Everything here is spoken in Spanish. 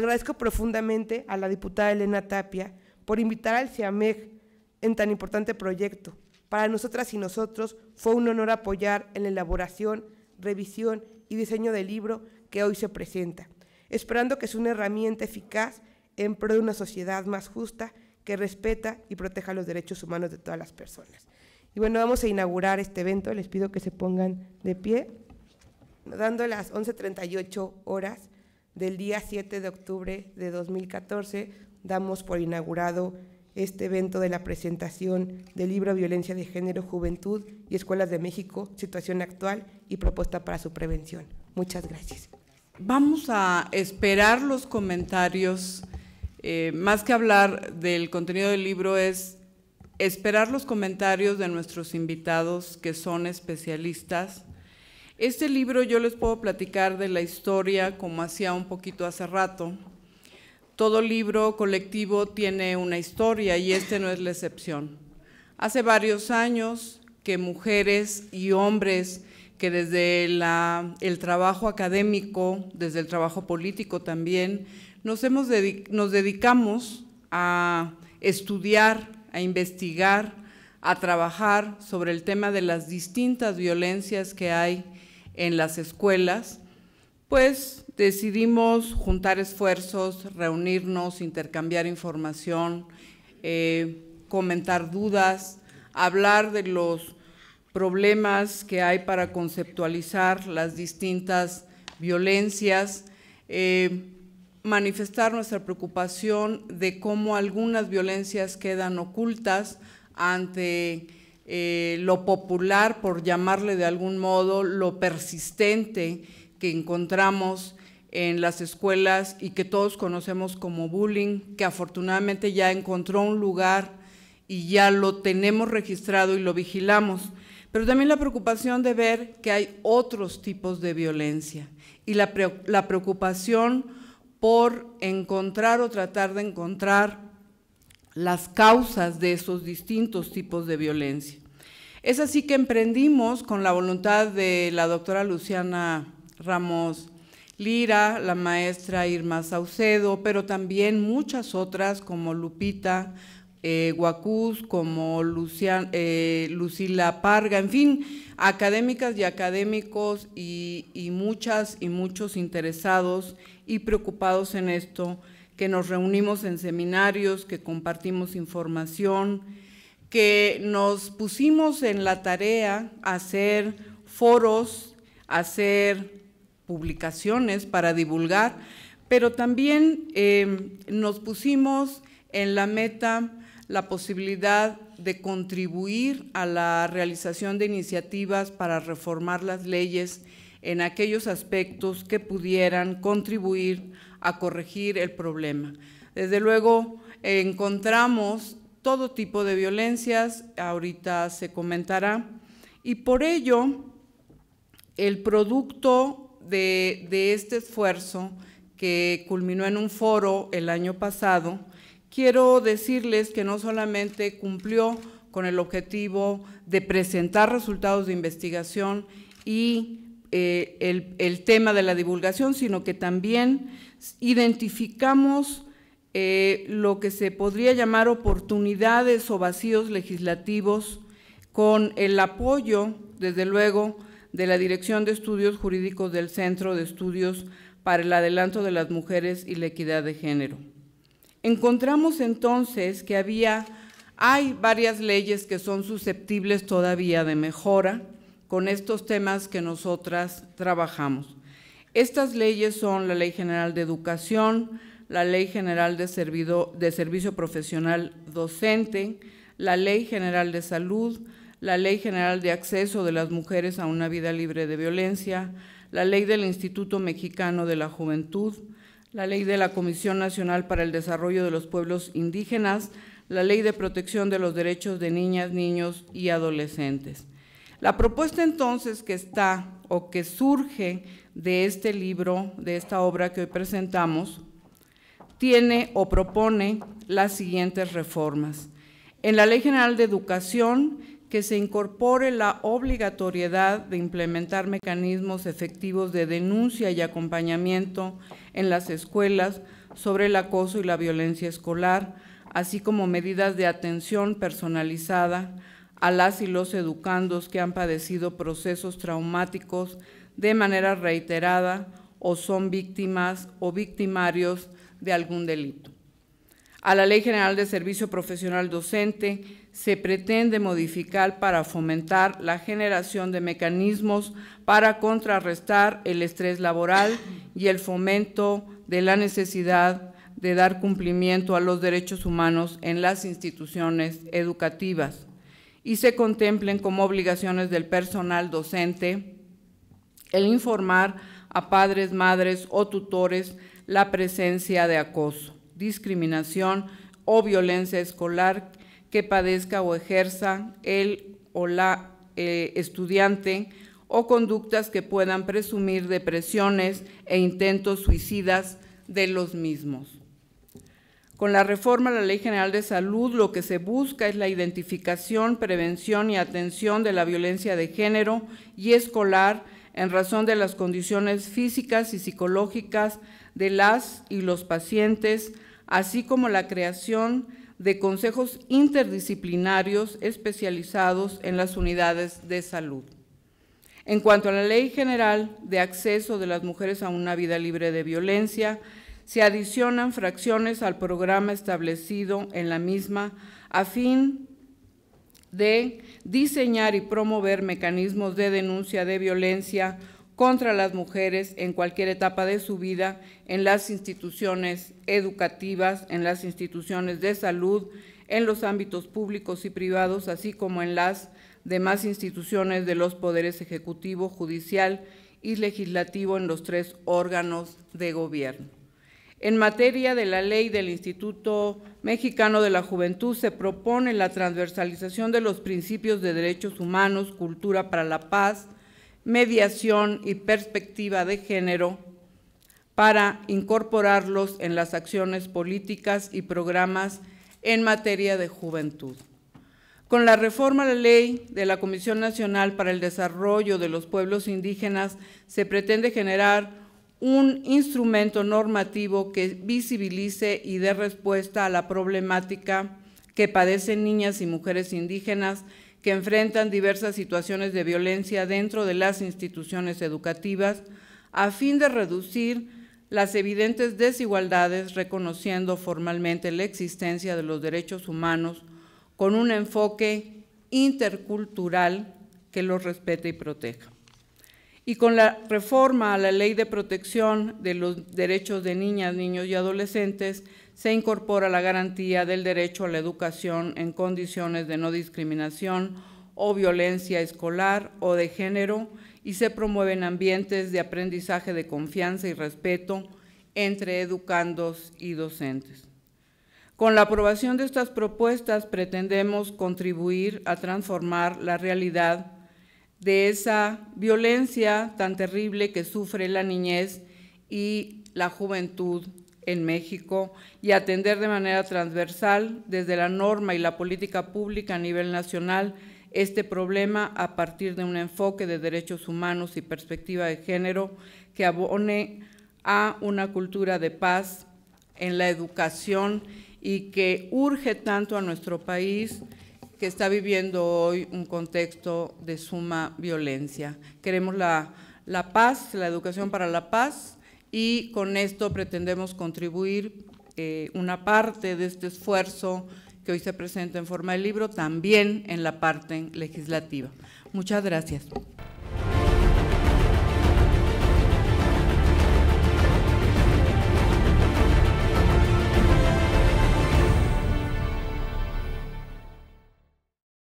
Agradezco profundamente a la diputada Elena Tapia por invitar al CIAMEG en tan importante proyecto. Para nosotras y nosotros fue un honor apoyar en la elaboración, revisión y diseño del libro que hoy se presenta, esperando que es una herramienta eficaz en pro de una sociedad más justa que respeta y proteja los derechos humanos de todas las personas. Y bueno, vamos a inaugurar este evento. Les pido que se pongan de pie, dando las 11.38 horas del día 7 de octubre de 2014 damos por inaugurado este evento de la presentación del libro Violencia de Género, Juventud y Escuelas de México, Situación Actual y Propuesta para su Prevención. Muchas gracias. Vamos a esperar los comentarios. Eh, más que hablar del contenido del libro es esperar los comentarios de nuestros invitados que son especialistas este libro yo les puedo platicar de la historia como hacía un poquito hace rato. Todo libro colectivo tiene una historia y este no es la excepción. Hace varios años que mujeres y hombres que desde el trabajo académico, desde el trabajo político también, nos, hemos nos dedicamos a estudiar, a investigar, a trabajar sobre el tema de las distintas violencias que hay en las escuelas, pues decidimos juntar esfuerzos, reunirnos, intercambiar información, eh, comentar dudas, hablar de los problemas que hay para conceptualizar las distintas violencias, eh, manifestar nuestra preocupación de cómo algunas violencias quedan ocultas ante eh, lo popular, por llamarle de algún modo, lo persistente que encontramos en las escuelas y que todos conocemos como bullying, que afortunadamente ya encontró un lugar y ya lo tenemos registrado y lo vigilamos, pero también la preocupación de ver que hay otros tipos de violencia y la preocupación por encontrar o tratar de encontrar las causas de esos distintos tipos de violencia. Es así que emprendimos con la voluntad de la doctora Luciana Ramos Lira, la maestra Irma Saucedo, pero también muchas otras como Lupita eh, Guacuz, como eh, Lucila Parga, en fin, académicas y académicos y muchas y muchos interesados y preocupados en esto, que nos reunimos en seminarios, que compartimos información que nos pusimos en la tarea hacer foros, hacer publicaciones para divulgar, pero también em, nos pusimos en la meta la posibilidad de contribuir a la realización de iniciativas para reformar las leyes en aquellos aspectos que pudieran contribuir a corregir el problema. Desde luego, encontramos todo tipo de violencias, ahorita se comentará, y por ello el producto de, este esfuerzo que culminó en un foro el año pasado, quiero decirles que no solamente cumplió con el objetivo de presentar resultados de investigación y eh, el, tema de la divulgación, sino que también identificamos eh, lo que se podría llamar oportunidades o vacíos legislativos con el apoyo, desde luego, de la Dirección de Estudios Jurídicos del Centro de Estudios para el Adelanto de las Mujeres y la Equidad de Género. Encontramos entonces que había, hay varias leyes que son susceptibles todavía de mejora con estos temas que nosotras trabajamos. Estas leyes son la Ley General de Educación, la Ley General de, Servicio Profesional Docente, la Ley General de Salud, la Ley General de Acceso de las Mujeres a una Vida Libre de Violencia, la Ley del Instituto Mexicano de la Juventud, la Ley de la Comisión Nacional para el Desarrollo de los Pueblos Indígenas, la Ley de Protección de los Derechos de Niñas, Niños y Adolescentes. La propuesta entonces que está o que surge de este libro, de esta obra que hoy presentamos, tiene o propone las siguientes reformas. En la Ley General de Educación, que se incorpore la obligatoriedad de implementar mecanismos efectivos de denuncia y acompañamiento en las escuelas sobre el acoso y la violencia escolar, así como medidas de atención personalizada a las y los educandos que han padecido procesos traumáticos de manera reiterada o son víctimas o victimarios de algún delito. A la Ley General de Servicio Profesional Docente se pretende modificar para fomentar la generación de mecanismos para contrarrestar el estrés laboral y el fomento de la necesidad de dar cumplimiento a los derechos humanos en las instituciones educativas y se contemplen como obligaciones del personal docente el informar a padres, madres o tutores la presencia de acoso, discriminación o violencia escolar que padezca o ejerza el o la eh, estudiante o conductas que puedan presumir depresiones e intentos suicidas de los mismos. Con la reforma a la Ley General de Salud lo que se busca es la identificación, prevención y atención de la violencia de género y escolar en razón de las condiciones físicas y psicológicas de las y los pacientes, así como la creación de consejos interdisciplinarios especializados en las unidades de salud. En cuanto a la Ley General de Acceso de las Mujeres a una Vida Libre de Violencia, se adicionan fracciones al programa establecido en la misma a fin de diseñar y promover mecanismos de denuncia de violencia contra las mujeres en cualquier etapa de su vida, en las instituciones educativas, en las instituciones de salud, en los ámbitos públicos y privados, así como en las demás instituciones de los poderes ejecutivo, judicial y legislativo en los tres órganos de gobierno. En materia de la ley del Instituto Mexicano de la Juventud se propone la transversalización de los principios de derechos humanos, cultura para la paz, mediación y perspectiva de género para incorporarlos en las acciones políticas y programas en materia de juventud. Con la reforma de la ley de la Comisión Nacional para el Desarrollo de los Pueblos Indígenas se pretende generar un instrumento normativo que visibilice y dé respuesta a la problemática que padecen niñas y mujeres indígenas que enfrentan diversas situaciones de violencia dentro de las instituciones educativas a fin de reducir las evidentes desigualdades reconociendo formalmente la existencia de los derechos humanos con un enfoque intercultural que los respete y proteja. Y con la reforma a la Ley de Protección de los Derechos de Niñas, Niños y Adolescentes, se incorpora la garantía del derecho a la educación en condiciones de no discriminación o violencia escolar o de género y se promueven ambientes de aprendizaje de confianza y respeto entre educandos y docentes. Con la aprobación de estas propuestas pretendemos contribuir a transformar la realidad de esa violencia tan terrible que sufre la niñez y la juventud en México y atender de manera transversal desde la norma y la política pública a nivel nacional este problema a partir de un enfoque de derechos humanos y perspectiva de género que abone a una cultura de paz en la educación y que urge tanto a nuestro país que está viviendo hoy un contexto de suma violencia. Queremos la, paz, la educación para la paz, y con esto pretendemos contribuir eh, una parte de este esfuerzo que hoy se presenta en forma de libro, también en la parte legislativa. Muchas gracias.